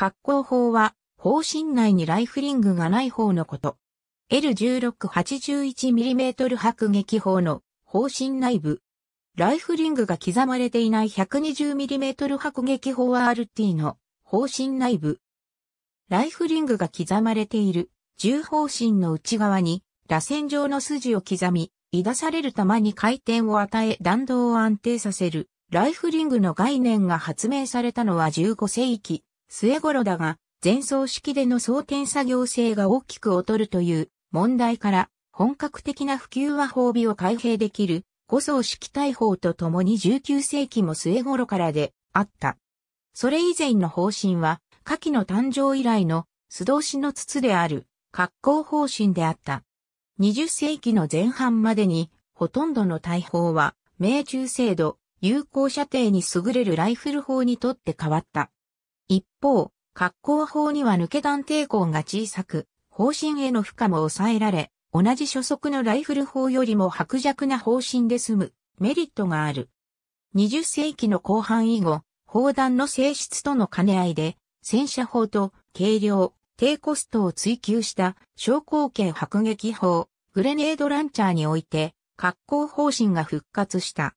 格好法は、方針内にライフリングがない方のこと。L1681mm 迫撃砲の方針内部。ライフリングが刻まれていない 120mm 迫撃砲 RT の方針内部。ライフリングが刻まれている重方針の内側に螺旋状の筋を刻み、射出される弾に回転を与え弾道を安定させるライフリングの概念が発明されたのは15世紀。末頃だが、前奏式での装填作業性が大きく劣るという問題から、本格的な普及は褒美を開閉できる五層式大砲とともに19世紀も末頃からであった。それ以前の方針は、下記の誕生以来の素通しの筒である格好方針であった。20世紀の前半までに、ほとんどの大砲は、命中精度、有効射程に優れるライフル砲にとって変わった。一方、格好法には抜け弾抵抗が小さく、方針への負荷も抑えられ、同じ初速のライフル砲よりも薄弱な方針で済むメリットがある。20世紀の後半以後、砲弾の性質との兼ね合いで、戦車砲と軽量、低コストを追求した昇降径迫撃砲、グレネードランチャーにおいて、格好方針が復活した。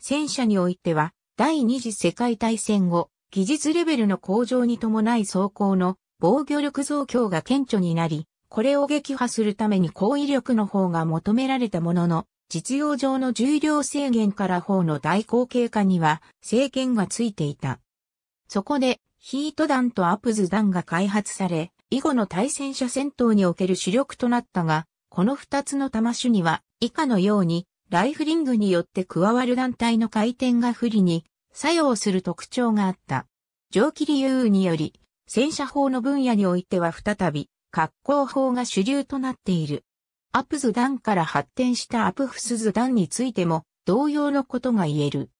戦車においては、第二次世界大戦後、技術レベルの向上に伴い走行の防御力増強が顕著になり、これを撃破するために高威力の方が求められたものの、実用上の重量制限から方の大口径化には制限がついていた。そこで、ヒート弾とアプズ弾が開発され、以後の対戦車戦闘における主力となったが、この二つの弾種には、以下のように、ライフリングによって加わる団体の回転が不利に作用する特徴があった。蒸気理由により、戦車法の分野においては再び、格好法が主流となっている。アプズ弾から発展したアプフスズダについても同様のことが言える。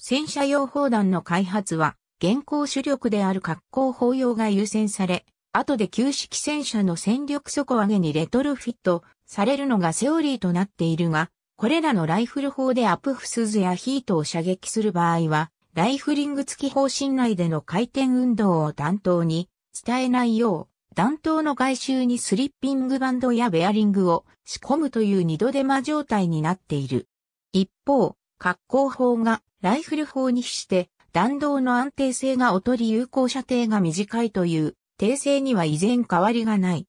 戦車用砲弾の開発は現行主力である格好砲用が優先され、後で旧式戦車の戦力底上げにレトルフィットされるのがセオリーとなっているが、これらのライフル砲でアプフスズやヒートを射撃する場合は、ライフリング付き方針内での回転運動を担当に伝えないよう、弾頭の外周にスリッピングバンドやベアリングを仕込むという二度手間状態になっている。一方、格好砲がライフル砲に比して弾道の安定性が劣り有効射程が短いという訂正には依然変わりがない。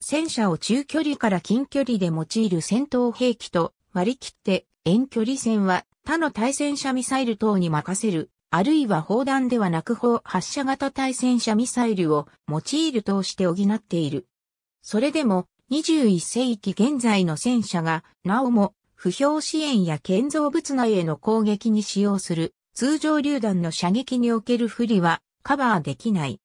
戦車を中距離から近距離で用いる戦闘兵器と割り切って遠距離戦は他の対戦車ミサイル等に任せる、あるいは砲弾ではなく砲発射型対戦車ミサイルを用いるとして補っている。それでも21世紀現在の戦車がなおも不評支援や建造物内への攻撃に使用する通常榴弾の射撃における不利はカバーできない。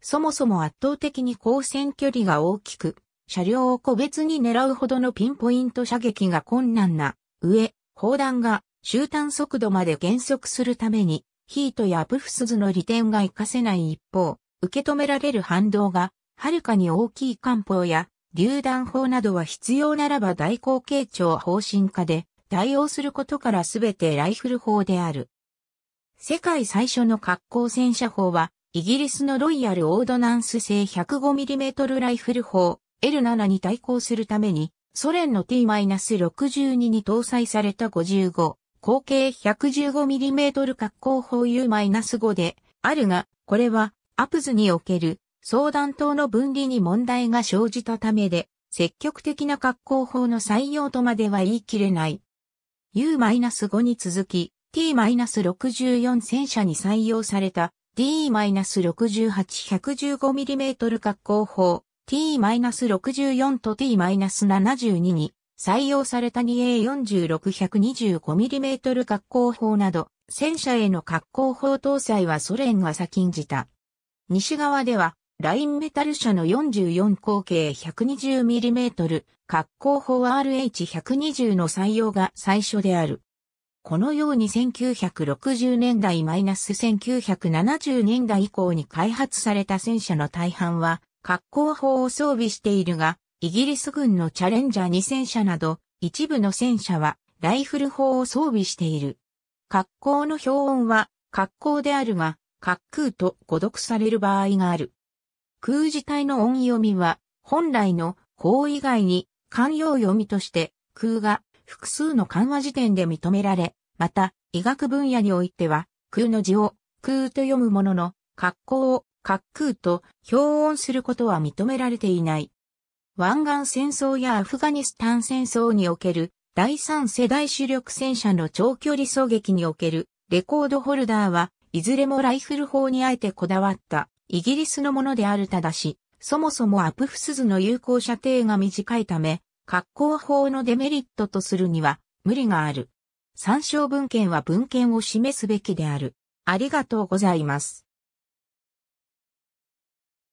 そもそも圧倒的に交戦距離が大きく、車両を個別に狙うほどのピンポイント射撃が困難な上、砲弾が終端速度まで減速するために、ヒートやブフスズの利点が活かせない一方、受け止められる反動が、はるかに大きい艦砲や、榴弾砲などは必要ならば大口径長方針化で、対応することからすべてライフル砲である。世界最初の格好戦車砲は、イギリスのロイヤル・オードナンス製 105mm ライフル砲、L7 に対抗するために、ソ連の T-62 に搭載された55、口径 115mm 格好砲 U-5 で、あるが、これは、アプズにおける、相談等の分離に問題が生じたためで、積極的な格好法の採用とまでは言い切れない。U-5 に続き、T-64 戦車に採用された D-68 115mm 格好砲 T-64 と T-72 に採用された 2A46-125mm 格好砲など、戦車への格好砲搭載はソ連が先んじた。西側では、ラインメタル車の44口径 120mm 格好砲 RH120 の採用が最初である。このように1960年代 -1970 年代以降に開発された戦車の大半は格好砲を装備しているが、イギリス軍のチャレンジャー2戦車など、一部の戦車は、ライフル砲を装備している。格好の標音は、格好であるが、滑空と誤読される場合がある。空自体の音読みは、本来の法以外に、慣用読みとして、空が複数の緩和辞典で認められ、また、医学分野においては、空の字を、空と読むものの、格好を滑空と標音することは認められていない。湾岸戦争やアフガニスタン戦争における第三世代主力戦車の長距離狙撃におけるレコードホルダーはいずれもライフル砲にあえてこだわったイギリスのものであるただし、そもそもアプフスズの有効射程が短いため、格好法のデメリットとするには無理がある。参照文献は文献を示すべきである。ありがとうございます。